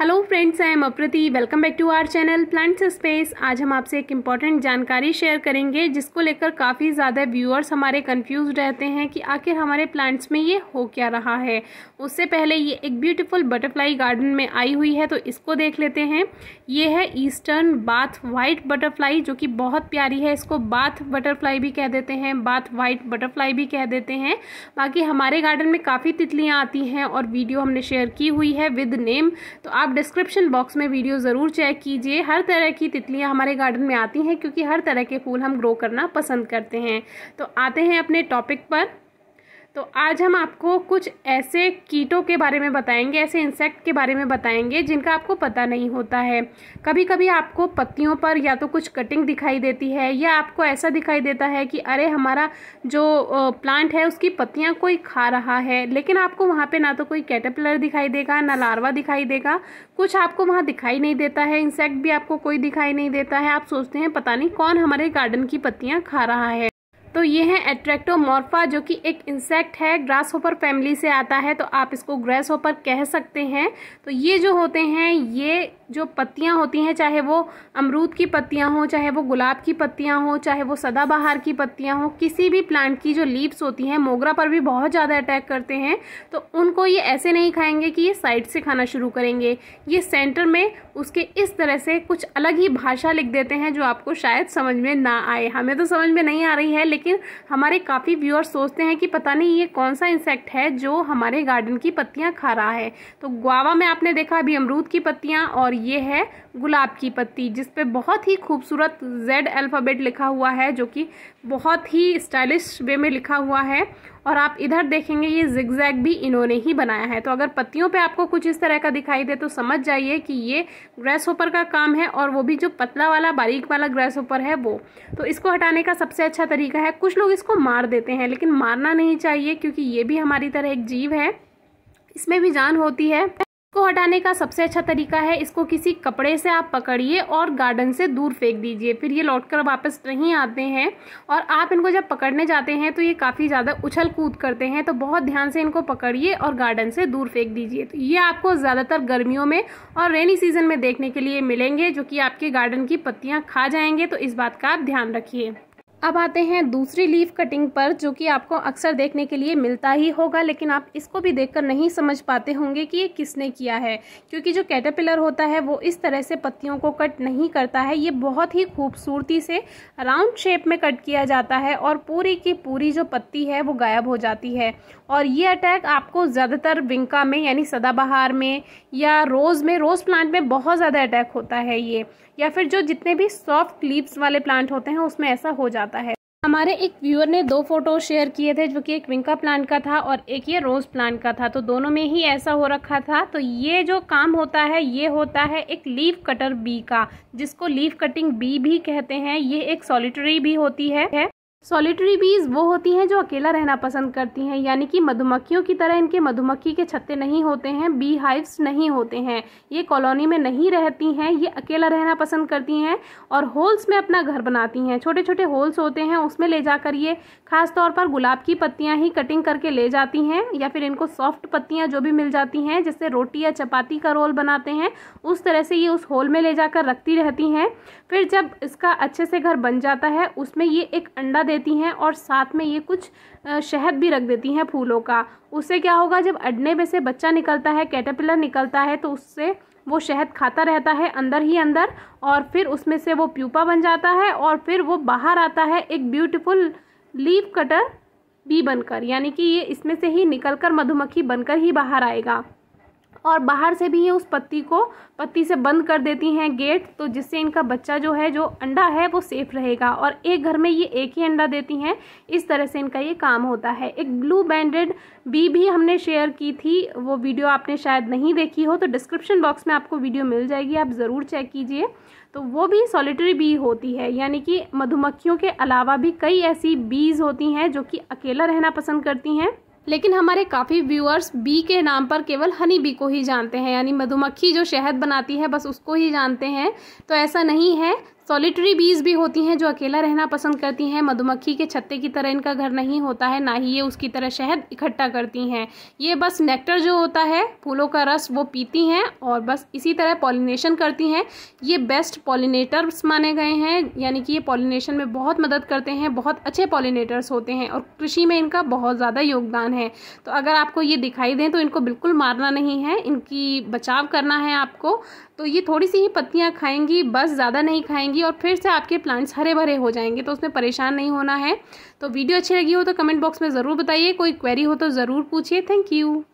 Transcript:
hello friends I am Aprati welcome back to our channel plants space आज हम आपसे एक इम्पॉर्टेंट जानकारी शेयर करेंगे जिसको लेकर काफ़ी ज़्यादा व्यूअर्स हमारे कंफ्यूज रहते हैं कि आखिर हमारे प्लांट्स में ये हो क्या रहा है उससे पहले ये एक ब्यूटीफुल बटरफ्लाई गार्डन में आई हुई है तो इसको देख लेते हैं ये है ईस्टर्न बाथ वाइट बटरफ्लाई जो कि बहुत प्यारी है इसको बाथ बटरफ्लाई भी कह देते हैं बाथ वाइट बटरफ्लाई भी कह देते हैं बाकी हमारे गार्डन में काफ़ी तितलियाँ आती हैं और वीडियो हमने शेयर की हुई है विद नेम तो आप आप डिस्क्रिप्शन बॉक्स में वीडियो ज़रूर चेक कीजिए हर तरह की तितलियाँ हमारे गार्डन में आती हैं क्योंकि हर तरह के फूल हम ग्रो करना पसंद करते हैं तो आते हैं अपने टॉपिक पर तो आज हम आपको कुछ ऐसे कीटों के बारे में बताएंगे ऐसे इंसेक्ट के बारे में बताएंगे जिनका आपको पता नहीं होता है कभी कभी आपको पत्तियों पर या तो कुछ कटिंग दिखाई देती है या आपको ऐसा दिखाई देता है कि अरे हमारा जो प्लांट है उसकी पत्तियां कोई खा रहा है लेकिन आपको वहाँ पे ना तो कोई कैटेपलर दिखाई देगा ना लार्वा दिखाई देगा कुछ आपको वहाँ दिखाई नहीं देता है इंसेक्ट भी आपको कोई दिखाई नहीं देता है आप सोचते हैं पता नहीं कौन हमारे गार्डन की पत्तियाँ खा रहा है तो ये है मोरफा जो कि एक इंसेक्ट है ग्रास होपर फैमिली से आता है तो आप इसको ग्रास होपर कह सकते हैं तो ये जो होते हैं ये जो पत्तियां होती हैं चाहे वो अमरूद की पत्तियां हों चाहे वो गुलाब की पत्तियां हों चाहे वो सदाबहार की पत्तियां हों किसी भी प्लांट की जो लीव्स होती हैं मोगरा पर भी बहुत ज़्यादा अटैक करते हैं तो उनको ये ऐसे नहीं खाएंगे कि ये साइड से खाना शुरू करेंगे ये सेंटर में उसके इस तरह से कुछ अलग ही भाषा लिख देते हैं जो आपको शायद समझ में ना आए हमें तो समझ में नहीं आ रही है लेकिन हमारे काफ़ी व्यूअर्स सोचते हैं कि पता नहीं ये कौन सा इंसेक्ट है जो हमारे गार्डन की पत्तियाँ खा रहा है तो गुआवा में आपने देखा अभी अमरूद की पत्तियाँ और ये है गुलाब की पत्ती जिस पर बहुत ही खूबसूरत जेड अल्फ़ाबेट लिखा हुआ है जो कि बहुत ही स्टाइलिश वे में लिखा हुआ है और आप इधर देखेंगे ये जिगजैग भी इन्होंने ही बनाया है तो अगर पत्तियों पे आपको कुछ इस तरह का दिखाई दे तो समझ जाइए कि ये ग्रेस ओपर का काम है और वो भी जो पतला वाला बारीक वाला ग्रेस ओपर है वो तो इसको हटाने का सबसे अच्छा तरीका है कुछ लोग इसको मार देते हैं लेकिन मारना नहीं चाहिए क्योंकि ये भी हमारी तरह एक जीव है इसमें भी जान होती है इसको हटाने का सबसे अच्छा तरीका है इसको किसी कपड़े से आप पकड़िए और गार्डन से दूर फेंक दीजिए फिर ये लौट कर वापस नहीं आते हैं और आप इनको जब पकड़ने जाते हैं तो ये काफ़ी ज़्यादा उछल कूद करते हैं तो बहुत ध्यान से इनको पकड़िए और गार्डन से दूर फेंक दीजिए तो ये आपको ज़्यादातर गर्मियों में और रेनी सीजन में देखने के लिए मिलेंगे जो कि आपके गार्डन की पत्तियाँ खा जाएंगे तो इस बात का आप ध्यान रखिए अब आते हैं दूसरी लीफ कटिंग पर जो कि आपको अक्सर देखने के लिए मिलता ही होगा लेकिन आप इसको भी देखकर नहीं समझ पाते होंगे कि ये किसने किया है क्योंकि जो कैटरपिलर होता है वो इस तरह से पत्तियों को कट नहीं करता है ये बहुत ही खूबसूरती से राउंड शेप में कट किया जाता है और पूरी की पूरी जो पत्ती है वो गायब हो जाती है और ये अटैक आपको ज़्यादातर विंका में यानी सदाबहार में या रोज़ में रोज़ प्लांट में बहुत ज़्यादा अटैक होता है ये या फिर जो जितने भी सॉफ्ट लीव्स वाले प्लांट होते हैं उसमें ऐसा हो जाता है जाता है हमारे एक व्यूअर ने दो फोटो शेयर किए थे जो कि एक विंका प्लांट का था और एक ये रोज प्लांट का था तो दोनों में ही ऐसा हो रखा था तो ये जो काम होता है ये होता है एक लीफ कटर बी का जिसको लीफ कटिंग बी भी कहते हैं ये एक सॉलिटरी भी होती है सॉलिटरी बीज वो होती हैं जो अकेला रहना पसंद करती हैं यानी कि मधुमक्खियों की तरह इनके मधुमक्खी के छत्ते नहीं होते हैं बी हाइव्स नहीं होते हैं ये कॉलोनी में नहीं रहती हैं ये अकेला रहना पसंद करती हैं और होल्स में अपना घर बनाती हैं छोटे छोटे होल्स होते हैं उसमें ले जाकर ये खास तौर पर गुलाब की पत्तियाँ ही कटिंग करके ले जाती हैं या फिर इनको सॉफ्ट पत्तियाँ जो भी मिल जाती हैं जैसे रोटी या चपाती का रोल बनाते हैं उस तरह से ये उस होल में ले जाकर रखती रहती हैं फिर जब इसका अच्छे से घर बन जाता है उसमें ये एक अंडा देती हैं और साथ में ये कुछ शहद भी रख देती हैं फूलों का उससे क्या होगा जब अडने में से बच्चा निकलता है कैटरपिलर निकलता है तो उससे वो शहद खाता रहता है अंदर ही अंदर और फिर उसमें से वो प्यूपा बन जाता है और फिर वो बाहर आता है एक ब्यूटीफुल लीव कटर बी बनकर यानी कि ये इसमें से ही निकलकर मधुमक्खी बनकर ही बाहर आएगा और बाहर से भी ये उस पत्ती को पत्ती से बंद कर देती हैं गेट तो जिससे इनका बच्चा जो है जो अंडा है वो सेफ रहेगा और एक घर में ये एक ही अंडा देती हैं इस तरह से इनका ये काम होता है एक ब्लू बैंडेड बी भी हमने शेयर की थी वो वीडियो आपने शायद नहीं देखी हो तो डिस्क्रिप्शन बॉक्स में आपको वीडियो मिल जाएगी आप ज़रूर चेक कीजिए तो वो भी सॉलिटरी बी होती है यानी कि मधुमक्खियों के अलावा भी कई ऐसी बीज होती हैं जो कि अकेला रहना पसंद करती हैं लेकिन हमारे काफ़ी व्यूअर्स बी के नाम पर केवल हनी बी को ही जानते हैं यानी मधुमक्खी जो शहद बनाती है बस उसको ही जानते हैं तो ऐसा नहीं है सॉलिटरी बीज भी होती हैं जो अकेला रहना पसंद करती हैं मधुमक्खी के छत्ते की तरह इनका घर नहीं होता है ना ही ये उसकी तरह शहद इकट्ठा करती हैं ये बस नेक्टर जो होता है फूलों का रस वो पीती हैं और बस इसी तरह पॉलिनेशन करती हैं ये बेस्ट पॉलिनेटर्स माने गए हैं यानी कि ये पॉलिनेशन में बहुत मदद करते हैं बहुत अच्छे पॉलिनेटर्स होते हैं और कृषि में इनका बहुत ज़्यादा योगदान है तो अगर आपको ये दिखाई दें तो इनको बिल्कुल मारना नहीं है इनकी बचाव करना है आपको तो ये थोड़ी सी ही पत्तियाँ खाएंगी बस ज़्यादा नहीं खाएंगी होगी और फिर से आपके प्लांट्स हरे भरे हो जाएंगे तो उसमें परेशान नहीं होना है तो वीडियो अच्छी लगी हो तो कमेंट बॉक्स में ज़रूर बताइए कोई क्वेरी हो तो ज़रूर पूछिए थैंक यू